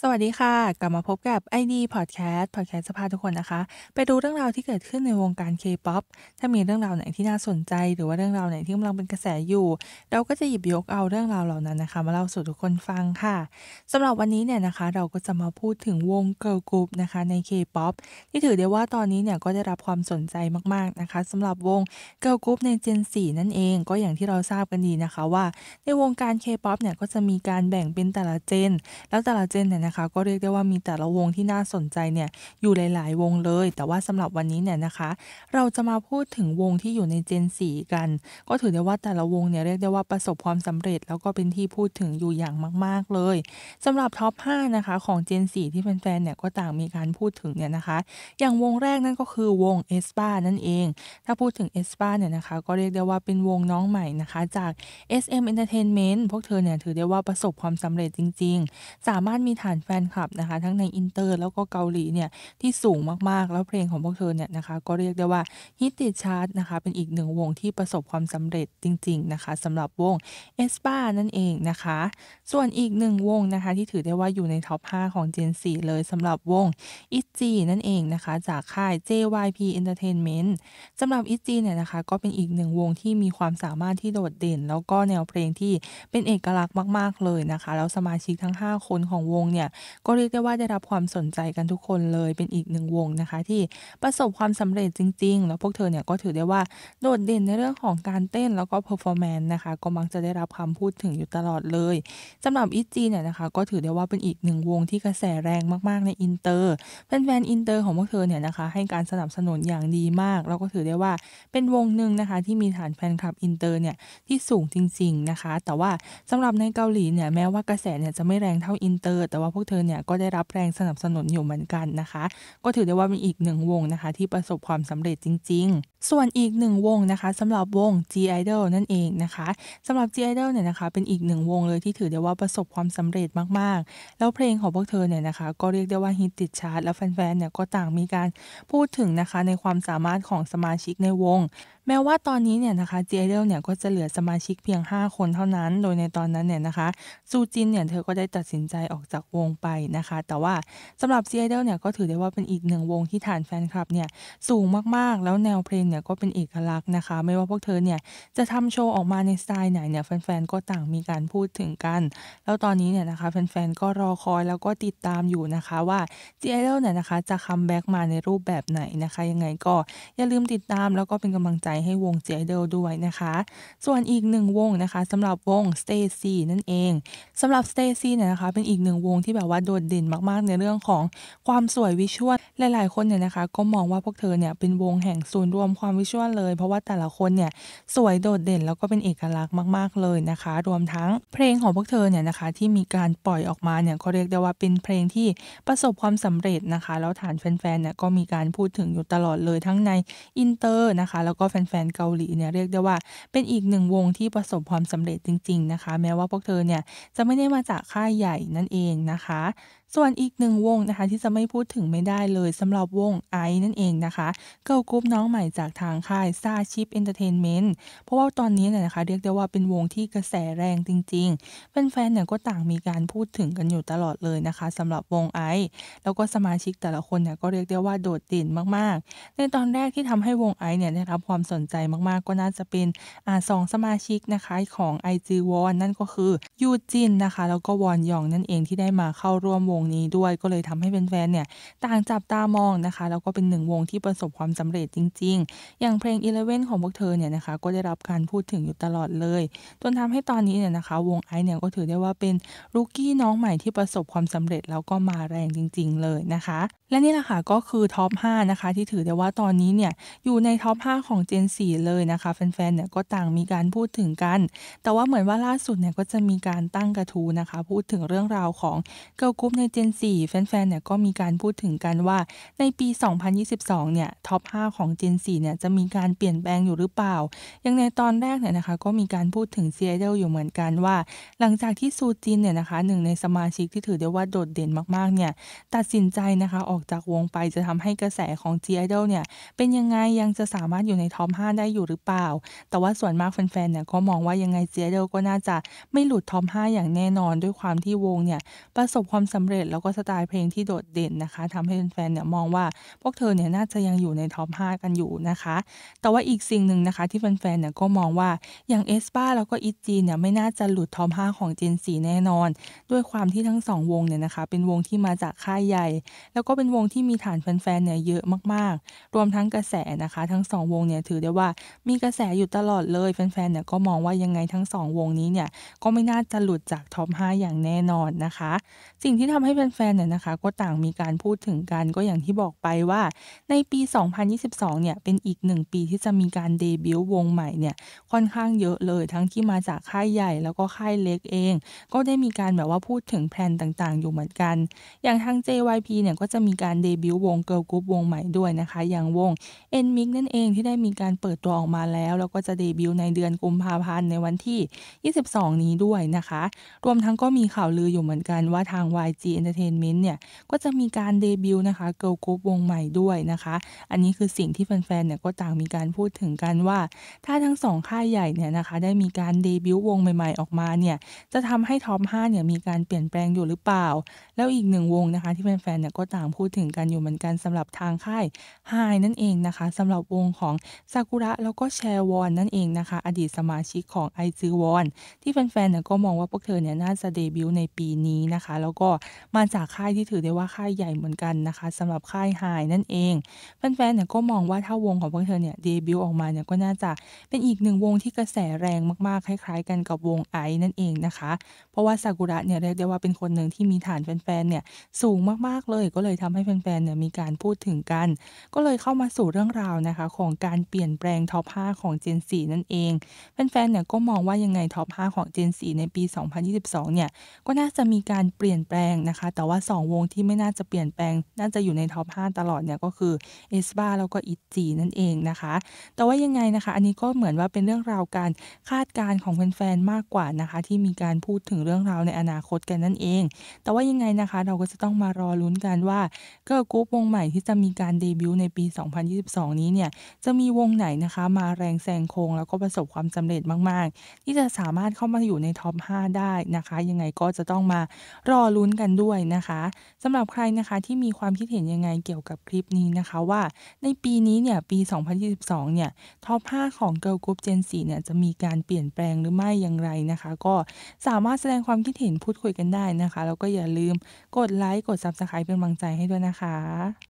สวัสดีค่ะ กลับมาพบกับ ID Podcast Podcast สภาทุกคนนะคะ ไปดูเรื่องราวที่เกิดขึ้นในวงการ K-POP ถ้ามีเรื่องราวไหนที่น่าสนใจ หรือว่าเรื่องราวไหนที่กำลังเป็นกระแสอยู่ เราก็จะหยิบยกเอาเรื่องราวเหล่านั้นนะคะมาเล่าสู่ทุกคนฟังค่ะสำหรับวันนี้เนี่ยนะคะเราก็จะมาพูดถึงวง Girl Group นะคะใน K-POP ที่ถือได้ว่าตอนนี้เนี่ยก็ได้รับความสนใจมากๆนะคะสำหรับวง Girl Group ใน Gen 4นั่นเองก็อย่างที่เราทราบกันดีนะคะ ว่าในวงการ K-POP เนี่ยก็จะมีการแบ่งเป็นแต่ละเจน แล้วแต่ละเจนเนี่ยนะคะก็เรียกได้ว่ามีแต่ละวงที่น่าสนใจเนี่ยอยู่หลาย ๆวงเลย แต่ว่าสำหรับวันนี้เนี่ยนะคะ เราจะมาพูดถึงวงที่อยู่ในเจนสีกัน ก็ถือได้ว่าแต่ละวงเนี่ยเรียกได้ว่าประสบความสำเร็จ แล้วก็เป็นที่พูดถึงอยู่อย่างมากๆเลย สำหรับท็อป 5 นะคะของเจนสีที่แฟนๆเนี่ยก็ต่างมีการพูดถึงเนี่ยนะคะ อย่างวงแรกนั่นก็คือวงเอสปานั่นเอง ถ้าพูดถึงเอสปาเนี่ยนะคะก็เรียกได้ว่าเป็นวงน้องใหม่นะคะ จาก SM Entertainment พวกเธอเนี่ยถือได้ว่าประสบความสำเร็จจริง ๆ สามารถมีฐานานแฟนคลับนะคะ ทั้งในอินเตอร์ แล้วก็เกาหลีเนี่ย ที่สูงมากๆ แล้วเพลงของพวกเธอเนี่ย นะคะ ก็เรียกได้ว่าฮิตติดชาร์ตนะคะ เป็นอีกหนึ่งวงที่ประสบความสำเร็จจริงๆนะคะสำหรับวงเอสปานั่นเองนะคะ ส่วนอีกหนึ่งวงนะคะ ที่ถือได้ว่าอยู่ในท็อป 5 ของเน e ี่เลยสำหรับวงอิจีนั่นเองนะคะจากค่าย JYP Entertainment สำหรับอิจีเนี่ยนะคะก็เป็นอีกหนึ่งวงที่มีความสามารถที่โดดเด่นแล้วก็แนวเพลงที่เป็นเอกลักษณ์มาก ๆเลยนะคะแล้วสมาชิกทั้ง 5 คนของวงเนี่ยี่ยก็เรียกได้ว่าได้รับความสนใจกันทุกคนเลยเป็นอีกหนึ่งวงนะคะที่ประสบความสำเร็จจริงๆ แล้วพวกเธอเนี่ยก็ถือได้ว่าโดดเด่นในเรื่องของการเต้นแล้วก็เพอร์ฟอร์แมนซ์นะคะก็มักจะได้รับคำพูดถึงอยู่ตลอดเลยสำหรับอีจีเนี่ยนะคะก็ถือได้ว่าเป็นอีกหนึ่งวงที่กระแสแรงมาก ๆในอินเตอร์แฟนๆอินเตอร์ของพวกเธอเนี่ยนะคะให้การสนับสนุนอย่างดีมาก แล้วก็ถือได้ว่าเป็นวงหนึ่งนะคะที่มีฐานแฟนคลับอินเตอร์เนี่ยที่สูงจริงๆนะคะแต่ว่าสำหรับในเกาหลีเนี่ยแม้ว่ากระแสเนี่ยจะไม่แรงเท่าอินเตอร์แต่ว่าพวกเธอเนี่ยก็ได้รับแรงสนับสนุนอยู่เหมือนกันนะคะ ก็ถือได้ว่าเป็นอีกหนึ่งวงนะคะที่ประสบความสำเร็จจริง ๆ ส่วนอีกหนึ่งวงนะคะสำหรับวง G Idol นั่นเองนะคะ สำหรับ G Idol เนี่ยนะคะเป็นอีกหนึ่งวงเลยที่ถือได้ว่าประสบความสำเร็จมากๆ แล้วเพลงของพวกเธอเนี่ยนะคะก็เรียกได้ว่าฮิตติดชาร์ต แล้วแฟนๆ เนี่ยก็ต่างมีการพูดถึงนะคะในความสามารถของสมาชิกในวงแม้ว่าตอนนี้เนี่ยนะคะีเจเดลเนี่ยก็จะเหลือสมาชิกเพียง 5 คนเท่านั้น โดยในตอนนั้นเนี่ยนะคะซูจินเนี่ยเธอก็ได้ตัดสินใจออกจากวงไปนะคะ แต่ว่าสำหรับีเจเดลเนี่ยก็ถือได้ว่าเป็นอีกหนึ่งวงที่ฐานแฟนคลับเนี่ยสูงมากๆแล้วแนวเพลงเนี่ยก็เป็นเอกลักษณ์นะคะ ไม่ว่าพวกเธอเนี่ยจะทำโชว์ออกมาในสไตล์ไหนเนี่ยแฟนๆก็ต่างมีการพูดถึงกัน แล้วตอนนี้เนี่ยนะคะแฟนๆก็รอคอยแล้วก็ติดตามอยู่นะคะว่าีเจเดลเนี่ยนะคะจะคัมแบ็กมาในรูปแบบไหนนะคะยังไงก็อย่าลืมติดตามแล้วก็เป็นกำลังใจให้วงเจเดลด้วยนะคะ ส่วนอีกหนึ่งวงนะคะสำหรับวง Stacy นั่นเอง สำหรับ Stacy เนี่ยนะคะเป็นอีกหนึ่งวงที่แบบว่าโดดเด่นมากๆในเรื่องของความสวยวิชวล หลายๆคนเนี่ยนะคะ ก็มองว่าพวกเธอเนี่ยเป็นวงแห่งศูนย์รวมความวิชวลเลย เพราะว่าแต่ละคนเนี่ยสวยโดดเด่น แล้วก็เป็นเอกลักษณ์มากๆเลยนะคะ รวมทั้งเพลงของพวกเธอเนี่ยนะคะที่มีการปล่อยออกมาเนี่ยเขาเรียกได้ว่าเป็นเพลงที่ประสบความสำเร็จนะคะ แล้วฐานแฟนๆเนี่ยก็มีการพูดถึงอยู่ตลอดเลยทั้งในอินเตอร์นะคะแล้วก็แฟนๆเกาหลีเนี่ยเรียกได้ว่าเป็นอีกหนึ่งวงที่ประสบความสำเร็จจริงๆนะคะ แม้ว่าพวกเธอเนี่ยจะไม่ได้มาจากค่ายใหญ่นั่นเองนะคะส่วนอีกหนึ่งวงนะคะ ที่จะไม่พูดถึงไม่ได้เลยสำหรับวงไอนั่นเองนะคะ เกิลกรุ๊ปน้องใหม่จากทางค่ายซาชิปเอนเตอร์เทนเมนต์เพราะว่าตอนนี้เนี่ยนะคะ เรียกได้ว่าเป็นวงที่กระแสแรงจริงๆแฟนๆเนี่ยก็ต่างมีการพูดถึงกันอยู่ตลอดเลยนะคะสำหรับวงไอ แล้วก็สมาชิกแต่ละคนเนี่ยก็เรียกได้ว่าโดดเด่นมาก ๆ ในตอนแรกที่ทำให้วงไอเนี่ยได้รับความสนใจมากๆก็น่าจะเป็นอสองสมาชิกนะคะของไอจีวอนนั่นก็คือยูจินนะคะแล้วก็วอนยองนั่นเองที่ได้มาเข้าร่วมวงงนี้ด้วย ก็เลยทำให้แฟนๆ เนี่ย ต่างจับตามองนะคะแล้วก็เป็นหนึ่งวงที่ประสบความสำเร็จจริงๆ อย่างเพลง Eleven ของพวกเธอเนี่ยนะคะก็ได้รับการพูดถึงอยู่ตลอดเลย จนทำให้ตอนนี้เนี่ยนะคะวงไอซ์เนี่ยก็ถือได้ว่าเป็นลูกี้น้องใหม่ที่ประสบความสำเร็จ แล้วก็มาแรงจริงๆ เลยนะคะ และนี่แหละค่ะก็คือท็อป 5 นะคะที่ถือได้ว่าตอนนี้เนี่ยอยู่ในท็อป 5 ของ Gen 4เลยนะคะแฟนๆ เนี่ยก็ต่างมีการพูดถึงกัน แต่ว่าเหมือนว่าล่าสุดเนี่ยก็จะมีการตั้งกระทูนะคะ พูดถึงเรื่องราวของเกิร์ลกรุ๊ปในในเจน่แฟนๆเนี่ยก็มีการพูดถึงกันว่าในปี 2022 เนี่ย ท็อป 5 ของเจน่เนี่ยจะมีการเปลี่ยนแปลงอยู่หรือเปล่า อย่างในตอนแรกเนี่ยนะคะก็มีการพูดถึงเซียเดลอยู่เหมือนกันว่า หลังจากที่ซูจินเนี่ยนะคะหนึ่งในสมาชิกที่ถือได้ว่าโดดเด่นมากๆเนี่ยตัดสินใจนะคะออกจากวงไปจะทำให้กระแสของเซียเดลเนี่ยเป็นยังไงยังจะสามารถอยู่ในท็อป 5 ได้อยู่หรือเปล่า แต่ว่าส่วนมากแฟนๆเนี่ยก็มองว่ายังไงเซียเดลก็น่าจะไม่หลุดท็อป 5 อย่างแน่นอนด้วยความที่วงเนี่ยประสบความสำเร็จร็จแล้วก็สไตล์เพลงที่โดดเด่นนะคะทำให้แฟนๆเนี่ยมองว่าพวกเธอเนี่ยน่าจะยังอยู่ในท็อป 5 กันอยู่นะคะ แต่ว่าอีกสิ่งหนึ่งนะคะที่แฟนๆเนี่ยก็มองว่าอย่างเอสปาแล้วก็อีจีเนี่ยไม่น่าจะหลุดท็อป 5 ของเจนสีแน่นอน ด้วยความที่ทั้ง2วงเนี่ยนะคะเป็นวงที่มาจากค่ายใหญ่ แล้วก็เป็นวงที่มีฐานแฟนๆเนี่ยเยอะมากๆ รวมทั้งกระแสนะคะทั้ง2วงเนี่ยถือได้ว่ามีกระแสอยู่ตลอดเลยแฟนๆเนี่ยก็มองว่ายังไงทั้ง2วงนี้เนี่ยก็ไม่น่าจะหลุดจากท็อป 5 อย่างแน่นอนนะคะ สิ่งที่ทำให้แฟนๆเนี่ยนะคะก็ต่างมีการพูดถึงกัน ก็อย่างที่บอกไปว่าในปี 2022 เนี่ยเป็นอีกหนึ่งปีที่จะมีการเดบิวต์วงใหม่เนี่ยค่อนข้างเยอะเลยทั้งที่มาจากค่ายใหญ่แล้วก็ค่ายเล็กเอง ก็ได้มีการแบบว่าพูดถึงแพลนต่างๆอยู่เหมือนกัน อย่างทาง JYP เนี่ยก็จะมีการเดบิวต์วงเกิร์ลกรุ๊ปวงใหม่ด้วยนะคะอย่างวง n m i x นั่นเองที่ได้มีการเปิดตัวออกมาแล้ว แล้วก็จะเดบิวต์ในเดือนกุมภาพันธ์ในวันที่ 22 นี้ด้วยนะคะ รวมทั้งก็มีข่าวลืออยู่เหมือนกันว่าทาง YG Entertainment เนี่ยก็จะมีการเดบิวต์นะคะเกิร์ลกรุ๊ปวงใหม่ด้วยนะคะอันนี้คือสิ่งที่แฟนๆเนี่ยก็ต่างมีการพูดถึงกันว่าถ้าทั้งสองค่ายใหญ่เนี่ยนะคะ ได้มีการเดบิวต์วงใหม่ๆออกมาเนี่ยจะทำให้ท็อป5เนี่ยมีการเปลี่ยนแปลงอยู่หรือเปล่า แล้วอีกหนึ่งวงนะคะที่แฟนๆเนี่ยก็ต่างพูดถึงกันอยู่เหมือนกันสำหรับทางค่ายไฮนั่นเองนะคะสำหรับวงของซากุระแล้วก็แชวอนนั่นเองนะคะ อดีตสมาชิกของไอซูวอนที่แฟนๆเนี่ยก็มองว่าพวกเธอเนี่ยน่าจะเดบิวต์ในปีนี้นะคะ แล้วก็มาจากค่ายที่ถือได้ว่าค่ายใหญ่เหมือนกันนะคะสำหรับค่ายไฮนั่นเองแฟนๆเนี่ยก็มองว่าถ้าวงของพวกเธอเนี่ยเดบิวต์ออกมาเนี่ยก็น่าจะเป็นอีกหนึ่งวงที่กระแสแรงมาก ๆ คล้ายๆ กันกับวงไอนั่นเองนะคะ เพราะว่าซากุระเนี่ยเรียกได้ว่าเป็นคนหนึ่งที่มีฐานแฟนๆเนี่ยสูงมากๆเลยก็เลยทำให้แฟนๆเนี่ยมีการพูดถึงกัน ก็เลยเข้ามาสู่เรื่องราวนะคะของการเปลี่ยนแปลงท็อป5ของเจนซีนั่นเองแฟนๆเนี่ยก็มองว่ายังไงท็อป5ของเจนซีในปี2022เนี่ยก็น่าจะมีการเปลี่ยนแปลงนะคะแต่ว่า 2 วงที่ไม่น่าจะเปลี่ยนแปลง น่าจะอยู่ในท็อป 5 ตลอดเนี่ย ก็คือเอสบาแล้วก็อิจีนั่นเองนะคะ แต่ว่ายังไงนะคะ อันนี้ก็เหมือนว่าเป็นเรื่องราวการคาดการณ์ของแฟนๆ มากกว่านะคะ ที่มีการพูดถึงเรื่องราวในอนาคตกันนั่นเอง แต่ว่ายังไงนะคะเราก็จะต้องมารอลุ้นกันว่าเกิร์ลกรุ๊ปวงใหม่ที่จะมีการเดบิวต์ในปี 2022 นี้เนี่ยจะมีวงไหนนะคะ มาแรงแซงโค้งแล้วก็ประสบความสำเร็จมากๆ ที่จะสามารถเข้ามาอยู่ในท็อป 5 ได้นะคะ ยังไงก็จะต้องมารอลุ้นกันด้วย้วยนะคะสำหรับใครนะคะที่มีความคิดเห็นยังไงเกี่ยวกับคลิปนี้นะคะว่าในปีนี้เนี่ยปี 2022 เนี่ยท็อป5ของ Girl Group Gen 4เนี่ยจะมีการเปลี่ยนแปลงหรือไม่อย่างไรนะคะ ก็สามารถแสดงความคิดเห็นพูดคุยกันได้นะคะแล้วก็อย่าลืมกดไลค์กด Subscribe เป็นกำลังใจให้ด้วยนะคะ